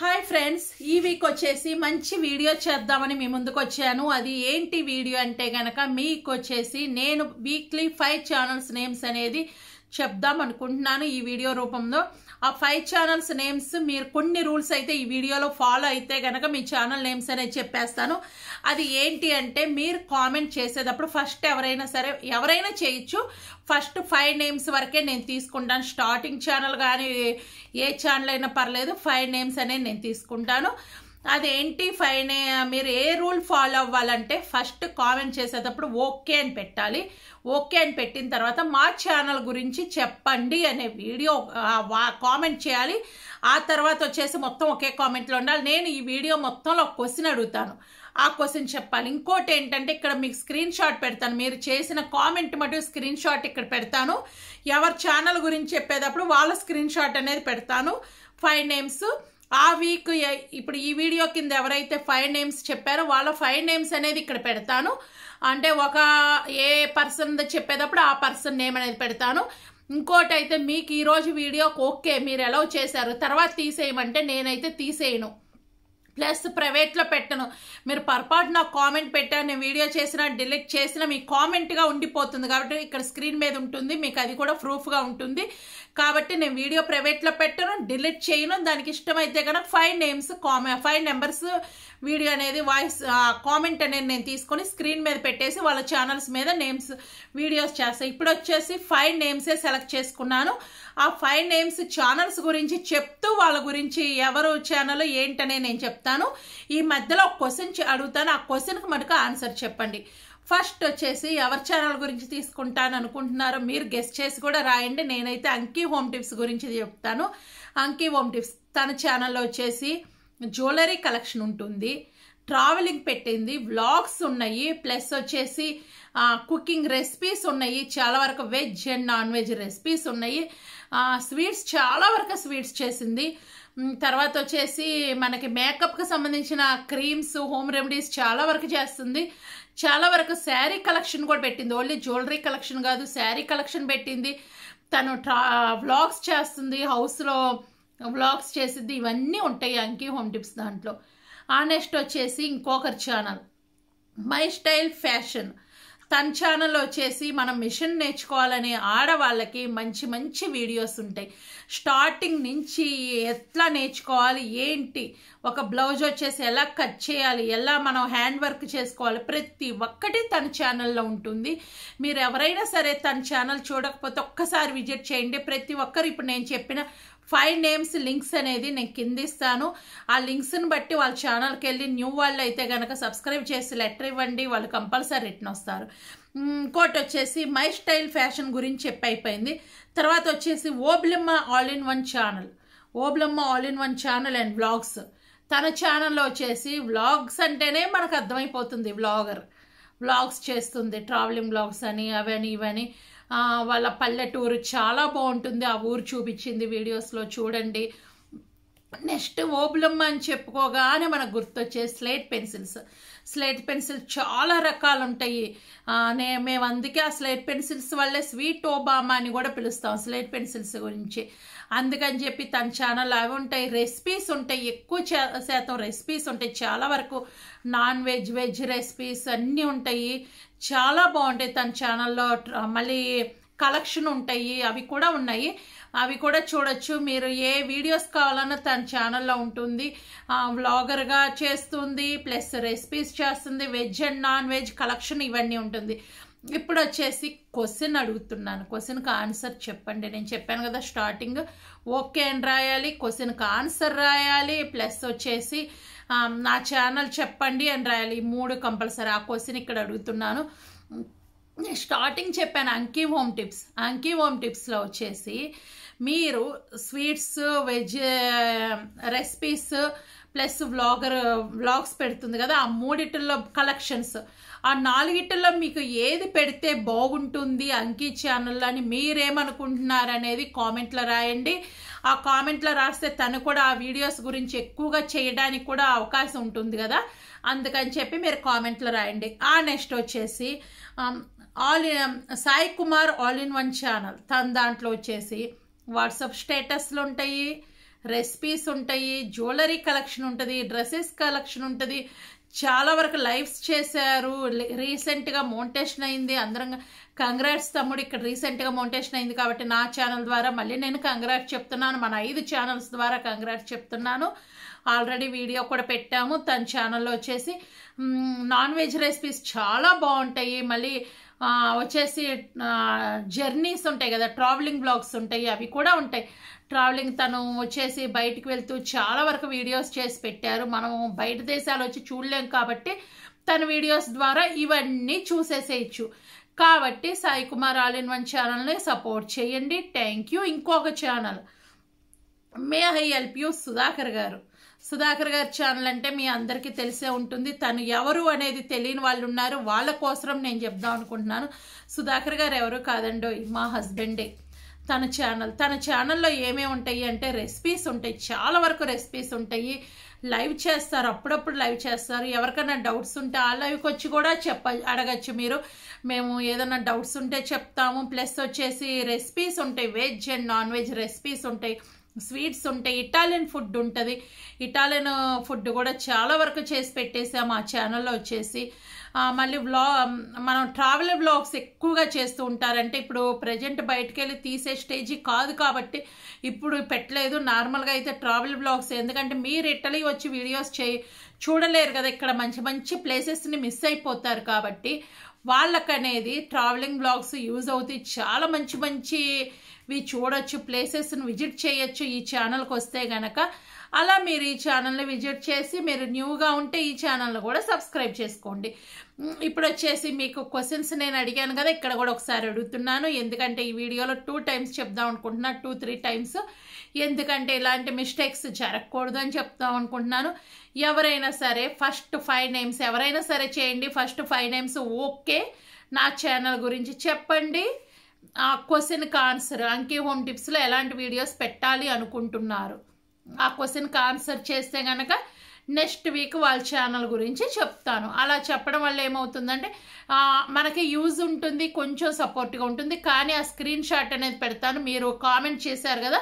hi friends ఈ week వచ్చేసి మంచి వీడియో చేద్దామని మీ ముందుకు వచ్చాను అది ఏంటి వీడియో అంటే కనుక మీకు వచ్చేసి నేను వీక్లీ ఫైవ్ ఛానల్స్ నేమ్స్ అనేది చెప్దాం అనుకుంటున్నాను ఈ వీడియో రూపంలో ఆ ఫైవ్ ఛానల్స్ నేమ్స్ మీరు కొన్ని రూల్స్ అయితే ఈ వీడియోలో ఫాలో అయితే కనుక మీ ఛానల్ నేమ్స్ అనేది చెప్పేస్తాను అది ఏంటి అంటే మీరు కామెంట్ చేసేటప్పుడు ఫస్ట్ ఎవరైనా సరే ఎవరైనా చేయొచ్చు ఫస్ట్ ఫైవ్ నేమ్స్ వరకే నేను తీసుకుంటాను స్టార్టింగ్ ఛానల్ కానీ ఏ ఛానల్ అయినా పర్లేదు ఫైవ్ నేమ్స్ అనేది నేను తీసుకుంటాను అదేంటి ఫైన్ మీరు ఏ రూల్ ఫాలో అవ్వాలంటే ఫస్ట్ కామెంట్ చేసేటప్పుడు ఓకే అని పెట్టాలి ఓకే అని పెట్టిన తర్వాత మా ఛానల్ గురించి చెప్పండి అనే వీడియో కామెంట్ చేయాలి ఆ తర్వాత వచ్చేసి మొత్తం ఒకే కామెంట్లో ఉండాలి నేను ఈ వీడియో మొత్తంలో క్వశ్చన్ అడుగుతాను ఆ క్వశ్చన్ చెప్పాలి ఇంకోటి ఏంటంటే ఇక్కడ మీకు స్క్రీన్ షాట్ పెడతాను మీరు చేసిన కామెంట్ మటు స్క్రీన్ షాట్ ఇక్కడ పెడతాను ఎవరి ఛానల్ గురించి చెప్పేటప్పుడు వాళ్ళ స్క్రీన్ షాట్ అనేది పెడతాను ఫైవ్ నేమ్స్ ఆ వీక్ ఇప్పుడు ఈ వీడియో కింద ఎవరైతే ఫైవ్ నేమ్స్ చెప్పారో వాళ్ళ ఫైవ్ నేమ్స్ అనేది ఇక్కడ పెడతాను అంటే ఒక ఏ పర్సన్ చెప్పేటప్పుడు ఆ పర్సన్ నేమ్ అనేది పెడతాను ఇంకోటి అయితే మీకు ఈరోజు వీడియోకి ఓకే మీరు ఎలా చేశారు తర్వాత తీసేయమంటే నేనైతే తీసేయను ప్లస్ ప్రైవేట్లో పెట్టను మీరు పొరపాటు నాకు కామెంట్ పెట్టాను నేను వీడియో చేసిన డిలీట్ చేసిన మీ కామెంట్గా ఉండిపోతుంది కాబట్టి ఇక్కడ స్క్రీన్ మీద ఉంటుంది మీకు అది కూడా ప్రూఫ్గా ఉంటుంది కాబట్టి నేను వీడియో ప్రైవేట్లో పెట్టను డిలీట్ చేయను దానికి ఇష్టమైతే కనుక ఫైవ్ నేమ్స్ కామె ఫైవ్ నెంబర్స్ వీడియో అనేది వాయిస్ కామెంట్ అనేది నేను తీసుకొని స్క్రీన్ మీద పెట్టేసి వాళ్ళ ఛానల్స్ మీద నేమ్స్ వీడియోస్ చేస్తాను ఇప్పుడు వచ్చేసి ఫైవ్ నేమ్సే సెలెక్ట్ చేసుకున్నాను ఆ ఫైవ్ నేమ్స్ ఛానల్స్ గురించి చెప్తూ వాళ్ళ గురించి ఎవరు ఛానల్ ఏంటనే నేను చెప్తాను ఈ మధ్యలో ఒక క్వశ్చన్ అడుగుతాను ఆ క్వశ్చన్కి మటుకు ఆన్సర్ చెప్పండి ఫస్ట్ వచ్చేసి ఎవరి ఛానల్ గురించి తీసుకుంటాను అనుకుంటున్నారో మీరు గెస్ట్ చేసి కూడా రాయండి నేనైతే అంకి హోమ్ టిప్స్ గురించి చెప్తాను అంకి హోమ్ టిప్స్ తన ఛానల్లో వచ్చేసి జ్యువెలరీ కలెక్షన్ ఉంటుంది ట్రావెలింగ్ పెట్టింది వ్లాగ్స్ ఉన్నాయి ప్లస్ వచ్చేసి కుకింగ్ రెసిపీస్ ఉన్నాయి చాలా వరకు veg and non veg recipes ఉన్నాయి స్వీట్స్ చాలా వరకు స్వీట్స్ చేసింది తర్వాత వచ్చేసి మనకి మేకప్కి సంబంధించిన క్రీమ్స్ హోమ్ రెమెడీస్ చాలా వరకు చేస్తుంది చాలా వరకు శారీ కలెక్షన్ కూడా పెట్టింది ఓన్లీ జ్యువెలరీ కలెక్షన్ కాదు శారీ కలెక్షన్ పెట్టింది తను ట్రా వ్లాగ్స్ చేస్తుంది హౌస్లో వ్లాగ్స్ చేసింది ఇవన్నీ ఉంటాయి అంకీ హోమ్ టిప్స్ దాంట్లో ఆ నెక్స్ట్ వచ్చేసి ఇంకొకరి ఛానల్ మై స్టైల్ ఫ్యాషన్ తన ఛానల్ వచ్చేసి మనం మిషన్ నేర్చుకోవాలనే ఆడవాళ్ళకి మంచి మంచి వీడియోస్ ఉంటాయి స్టార్టింగ్ నుంచి ఎట్లా నేర్చుకోవాలి ఏంటి ఒక బ్లౌజ్ వచ్చేసి ఎలా కట్ చేయాలి ఎలా మనం హ్యాండ్ వర్క్ చేసుకోవాలి ప్రతి ఒక్కటి తన ఛానల్లో ఉంటుంది మీరు ఎవరైనా సరే తన ఛానల్ చూడకపోతే ఒక్కసారి విజిట్ చేయండి ప్రతి ఒక్కరు ఇప్పుడు నేను చెప్పిన ఫైవ్ నేమ్స్ లింక్స్ అనేది నేను కింద ఇస్తాను ఆ లింక్స్ని బట్టి వాళ్ళ ఛానల్కి వెళ్ళి న్యూ వాళ్ళు అయితే కనుక సబ్స్క్రైబ్ చేసి లెటర్ ఇవ్వండి వాళ్ళు కంపల్సరీ రిటర్న్ వస్తారు ఇంకోటి వచ్చేసి మై స్టైల్ ఫ్యాషన్ గురించి చెప్పి అయిపోయింది తర్వాత వచ్చేసి Obulamma all in one channel Obulamma all in one channel and vlogs తన ఛానల్లో వచ్చేసి వ్లాగ్స్ అంటేనే మనకు అర్థమైపోతుంది వ్లాగర్ వ్లాగ్స్ చేస్తుంది ట్రావెలింగ్ వ్లాగ్స్ అని అవని ఇవని వాళ్ళ పల్లెటూరు చాలా బాగుంటుంది ఆ ఊరు చూపించింది వీడియోస్లో చూడండి నెక్స్ట్ ఓబులమ్మ అని చెప్పుకోగానే మనకు గుర్తొచ్చే స్లేట్ పెన్సిల్స్ స్లేట్ పెన్సిల్స్ చాలా రకాలు ఉంటాయి నే మేము అందుకే ఆ స్లేట్ పెన్సిల్స్ వల్లే స్వీట్ ఓబామా అని కూడా పిలుస్తాం స్లేట్ పెన్సిల్స్ గురించి అందుకని చెప్పి తన ఛానల్ అవి ఉంటాయి రెసిపీస్ ఉంటాయి ఎక్కువ శాతం రెసిపీస్ ఉంటాయి చాలా వరకు నాన్ వెజ్ వెజ్ రెసిపీస్ అన్నీ ఉంటాయి చాలా బాగుంటాయి తన ఛానల్లో మళ్ళీ కలెక్షన్ ఉంటాయి అవి కూడా ఉన్నాయి అవి కూడా చూడొచ్చు మీరు ఏ వీడియోస్ కావాలన్నా తన ఛానల్లో ఉంటుంది వ్లాగర్గా చేస్తుంది ప్లస్ రెసిపీస్ చేస్తుంది veg and non veg collection ఇవన్నీ ఉంటుంది ఇప్పుడు వచ్చేసి క్వశ్చన్ అడుగుతున్నాను క్వశ్చన్కి ఆన్సర్ చెప్పండి నేను చెప్పాను కదా స్టార్టింగ్ ఓకే అని రాయాలి క్వశ్చన్కి ఆన్సర్ రాయాలి ప్లస్ వచ్చేసి నా ఛానల్ చెప్పండి అని రాయాలి మూడు కంపల్సరీ ఆ క్వశ్చన్ ఇక్కడ అడుగుతున్నాను స్టార్టింగ్ చెప్పాను Anki home tips Anki home టిప్స్లో వచ్చేసి మీరు sweets veg recipes plus vlogger vlogs పెడుతుంది కదా ఆ మూడిటిల్లో కలెక్షన్స్ ఆ నాలుగిట్లో మీకు ఏది పెడితే బాగుంటుంది అంకీ ఛానల్ అని మీరేమనుకుంటున్నారు అనేది కామెంట్లో రాయండి ఆ కామెంట్లో రాస్తే తను కూడా ఆ వీడియోస్ గురించి ఎక్కువగా చేయడానికి కూడా అవకాశం ఉంటుంది కదా అందుకని చెప్పి మీరు కామెంట్లో రాయండి ఆ నెక్స్ట్ వచ్చేసి all Sai Kumar all in one channel తన దాంట్లో వచ్చేసి వాట్సాప్ స్టేటస్లు ఉంటాయి రెసిపీస్ ఉంటాయి జ్యువెలరీ కలెక్షన్ ఉంటుంది డ్రెస్సెస్ కలెక్షన్ ఉంటుంది చాలా వరకు లైవ్స్ చేశారు రీసెంట్గా మౌంటేషన్ అయింది అందరం కంగ్రాట్స్ తమ్ముడు ఇక్కడ రీసెంట్గా మౌంటేషన్ అయింది కాబట్టి నా ఛానల్ ద్వారా మళ్ళీ నేను కంగ్రాట్స్ చెప్తున్నాను మన ఐదు ఛానల్స్ ద్వారా కంగ్రాట్స్ చెప్తున్నాను ఆల్రెడీ వీడియో కూడా పెట్టాము తన ఛానల్లో వచ్చేసి నాన్ వెజ్ రెసిపీస్ చాలా బాగుంటాయి మళ్ళీ వచ్చేసి జర్నీస్ ఉంటాయి కదా ట్రావెలింగ్ బ్లాగ్స్ ఉంటాయి అవి కూడా ఉంటాయి ట్రావెలింగ్ తను వచ్చేసి బయటికి వెళ్తూ చాలా వరకు వీడియోస్ చేసి పెట్టారు మనము బయట దేశాలు వచ్చి చూడలేం కాబట్టి తన వీడియోస్ ద్వారా ఇవన్నీ చూసేసేయచ్చు కాబట్టి Sai Kumar all in one ఛానల్ని సపోర్ట్ చేయండి థ్యాంక్ యూ ఇంకొక channel may I help you Sudhakar garu Sudhakar గారి ఛానల్ అంటే మీ అందరికీ తెలిసే ఉంటుంది తను ఎవరు అనేది తెలియని వాళ్ళు ఉన్నారు వాళ్ళ కోసం నేను చెప్దాం అనుకుంటున్నాను సుధాకర్ గారు ఎవరు కాదండో మా హస్బెండే తన ఛానల్ తన ఛానల్లో ఏమేమి ఉంటాయి అంటే రెసిపీస్ ఉంటాయి చాలా వరకు రెసిపీస్ ఉంటాయి లైవ్ చేస్తారు అప్పుడప్పుడు లైవ్ చేస్తారు ఎవరికైనా డౌట్స్ ఉంటే ఆ లైవ్కి వచ్చి కూడా చెప్ప అడగచ్చు మీరు మేము ఏదైనా డౌట్స్ ఉంటే చెప్తాము ప్లస్ వచ్చేసి రెసిపీస్ ఉంటాయి veg and non veg recipes ఉంటాయి స్వీట్స్ ఉంటాయి ఇటాలియన్ ఫుడ్ ఉంటుంది ఇటాలియన్ ఫుడ్ కూడా చాలా వరకు చేసి పెట్టేసాము ఆ ఛానల్లో వచ్చేసి మళ్ళీ వ్లా మనం ట్రావెల్ వ్లాగ్స్ ఎక్కువగా చేస్తూ ఉంటారంటే ఇప్పుడు ప్రజెంట్ బయటకు వెళ్ళి తీసే స్టేజీ కాదు కాబట్టి ఇప్పుడు పెట్టలేదు నార్మల్గా అయితే ట్రావెల్ వ్లాగ్స్ ఎందుకంటే మీరు ఇటలీ వచ్చి వీడియోస్ చే చూడలేరు కదా ఇక్కడ మంచి మంచి ప్లేసెస్ని మిస్ అయిపోతారు కాబట్టి వాళ్ళకనేది ట్రావెలింగ్ బ్లాగ్స్ యూజ్ అవుతాయి చాలా మంచి మంచివి చూడొచ్చు ప్లేసెస్ని విజిట్ చేయొచ్చు ఈ ఛానల్కి వస్తే గనక అలా మీరు ఈ ఛానల్ని విజిట్ చేసి మీరు న్యూగా ఉంటే ఈ ఛానల్ని కూడా సబ్స్క్రైబ్ చేసుకోండి ఇప్పుడు వచ్చేసి మీకు క్వశ్చన్స్ నేను అడిగాను కదా ఇక్కడ కూడా ఒకసారి అడుగుతున్నాను ఎందుకంటే ఈ వీడియోలో టూ టైమ్స్ చెప్దాం అనుకుంటున్నా టూ త్రీ టైమ్స్ ఎందుకంటే ఇలాంటి మిస్టేక్స్ జరగకూడదు అని చెప్తాం అనుకుంటున్నాను ఎవరైనా సరే ఫస్ట్ ఫైవ్ నేమ్స్ ఎవరైనా సరే చేయండి ఫస్ట్ ఫైవ్ నేమ్స్ ఓకే నా ఛానల్ గురించి చెప్పండి ఆ క్వశ్చన్కి ఆన్సర్ అంకే హోమ్ టిప్స్లో ఎలాంటి వీడియోస్ పెట్టాలి అనుకుంటున్నారు ఆ క్వశ్చన్కి ఆన్సర్ చేస్తే కనుక నెక్స్ట్ వీక్ వాళ్ళ ఛానల్ గురించి చెప్తాను అలా చెప్పడం వల్ల ఏమవుతుందంటే మనకి యూజ్ ఉంటుంది కొంచెం సపోర్ట్గా ఉంటుంది కానీ ఆ స్క్రీన్ షాట్ అనేది పెడతాను మీరు కామెంట్ చేశారు కదా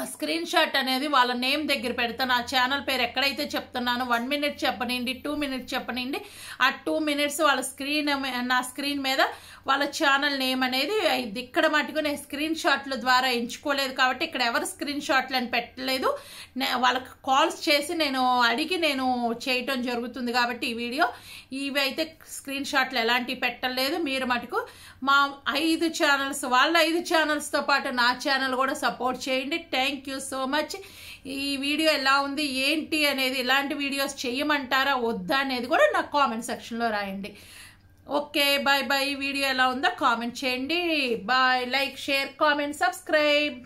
ఆ స్క్రీన్ షాట్ అనేది వాళ్ళ నేమ్ దగ్గర పెడతాను ఆ ఛానల్ పేరు ఎక్కడైతే చెప్తున్నానో వన్ మినిట్ చెప్పనండి టూ మినిట్స్ చెప్పనండి ఆ టూ మినిట్స్ వాళ్ళ స్క్రీన్ నా స్క్రీన్ మీద వాళ్ళ ఛానల్ నేమ్ అనేది ఇక్కడ మటుకు నేను స్క్రీన్ షాట్ల ద్వారా ఎంచుకోలేదు కాబట్టి ఇక్కడ ఎవరు స్క్రీన్ షాట్లు అని పెట్టలేదు వాళ్ళకి కాల్స్ చేసి నేను అడిగి నేను చేయటం జరుగుతుంది కాబట్టి ఈ వీడియో ఇవి అయితే స్క్రీన్ షాట్లు ఎలాంటివి పెట్టలేదు మీరు మటుకు మా ఐదు ఛానల్స్ వాళ్ళ ఐదు ఛానల్స్తో పాటు నా ఛానల్ కూడా సపోర్ట్ చేయండి థ్యాంక్ యూ సో మచ్ ఈ వీడియో ఎలా ఉంది ఏంటి అనేది ఇలాంటి వీడియోస్ చేయమంటారా వద్దా అనేది కూడా నాకు కామెంట్ సెక్షన్లో రాయండి ఓకే బాయ్ బాయ్ ఈ వీడియో ఎలా ఉందో కామెంట్ చేయండి bye like share comment subscribe